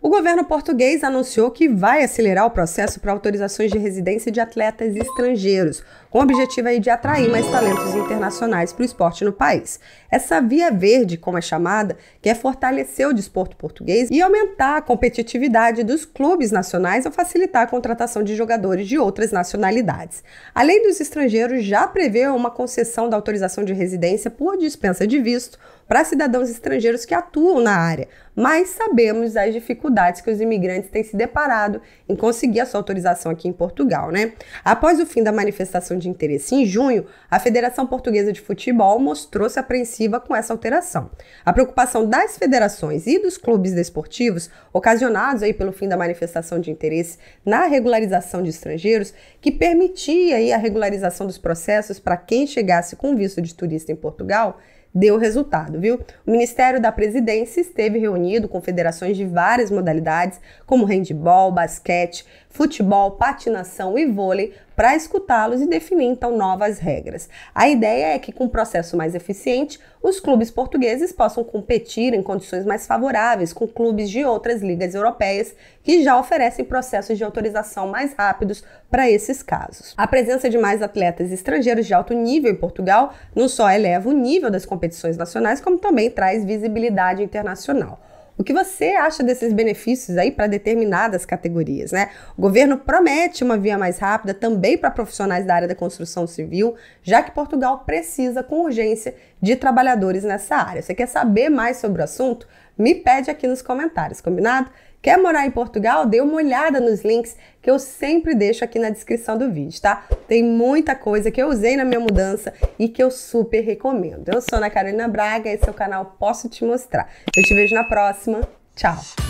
O governo português anunciou que vai acelerar o processo para autorizações de residência de atletas estrangeiros, com o objetivo aí de atrair mais talentos internacionais para o esporte no país. Essa via verde, como é chamada, quer fortalecer o desporto português e aumentar a competitividade dos clubes nacionais ao facilitar a contratação de jogadores de outras nacionalidades. Além dos estrangeiros já prevê uma concessão da autorização de residência por dispensa de visto para cidadãos estrangeiros que atuam na área mas sabemos as dificuldades que os imigrantes têm se deparado em conseguir a sua autorização aqui em Portugal, né? Após o fim da manifestação de interesse em junho, a Federação Portuguesa de Futebol mostrou-se apreensiva com essa alteração. A preocupação das federações e dos clubes desportivos, ocasionados aí pelo fim da manifestação de interesse na regularização de estrangeiros, que permitia aí a regularização dos processos para quem chegasse com visto de turista em Portugal, deu resultado, viu? O Ministério da Presidência esteve reunido com federações de várias modalidades, como handebol, basquete, futebol, patinação e vôlei para escutá-los e definir então novas regras. A ideia é que, com um processo mais eficiente, os clubes portugueses possam competir em condições mais favoráveis com clubes de outras ligas europeias que já oferecem processos de autorização mais rápidos para esses casos. A presença de mais atletas estrangeiros de alto nível em Portugal não só eleva o nível das competições nacionais, como também traz visibilidade internacional. O que você acha desses benefícios aí para determinadas categorias, né? O governo promete uma via mais rápida também para profissionais da área da construção civil, já que Portugal precisa com urgência de trabalhadores nessa área. Você quer saber mais sobre o assunto? me pede aqui nos comentários, combinado? Quer morar em Portugal? Dê uma olhada nos links que eu sempre deixo aqui na descrição do vídeo, tá? Tem muita coisa que eu usei na minha mudança e que eu super recomendo. Eu sou Ana Carolina Braga, esse é o canal Posso Te Mostrar. Eu te vejo na próxima. Tchau!